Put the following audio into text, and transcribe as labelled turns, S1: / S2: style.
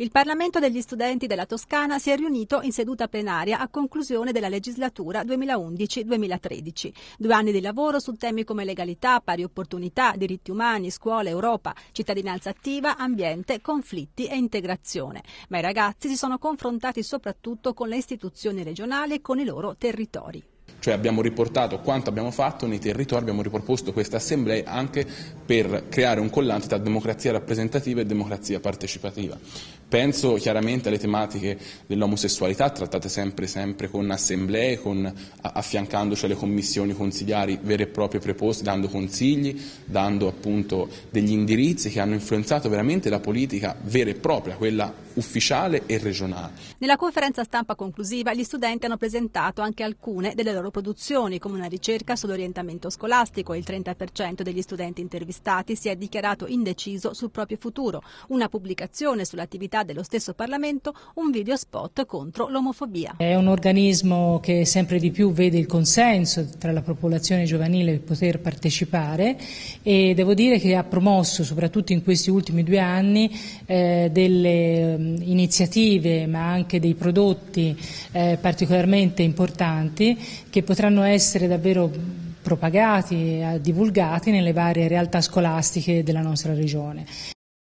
S1: Il Parlamento degli studenti della Toscana si è riunito in seduta plenaria a conclusione della legislatura 2011-2013. Due anni di lavoro su temi come legalità, pari opportunità, diritti umani, scuola, Europa, cittadinanza attiva, ambiente, conflitti e integrazione. Ma i ragazzi si sono confrontati soprattutto con le istituzioni regionali e con i loro territori
S2: cioè abbiamo riportato quanto abbiamo fatto nei territori, abbiamo riproposto queste assemblee anche per creare un collante tra democrazia rappresentativa e democrazia partecipativa. Penso chiaramente alle tematiche dell'omosessualità, trattate sempre, sempre con assemblee, con, affiancandoci alle commissioni consigliari vere e proprie preposte, dando consigli, dando appunto degli indirizzi che hanno influenzato veramente la politica vera e propria, quella ufficiale e regionale.
S1: Nella conferenza stampa conclusiva gli studenti hanno presentato anche alcune delle loro produzioni, come una ricerca sull'orientamento scolastico. Il 30% degli studenti intervistati si è dichiarato indeciso sul proprio futuro, una pubblicazione sull'attività dello stesso Parlamento, un video spot contro l'omofobia.
S3: È un organismo che sempre di più vede il consenso tra la popolazione giovanile per poter partecipare e devo dire che ha promosso, soprattutto in questi ultimi due anni, eh, delle Ehm, iniziative ma anche dei prodotti eh, particolarmente importanti che potranno essere davvero propagati e divulgati nelle varie realtà scolastiche della nostra regione.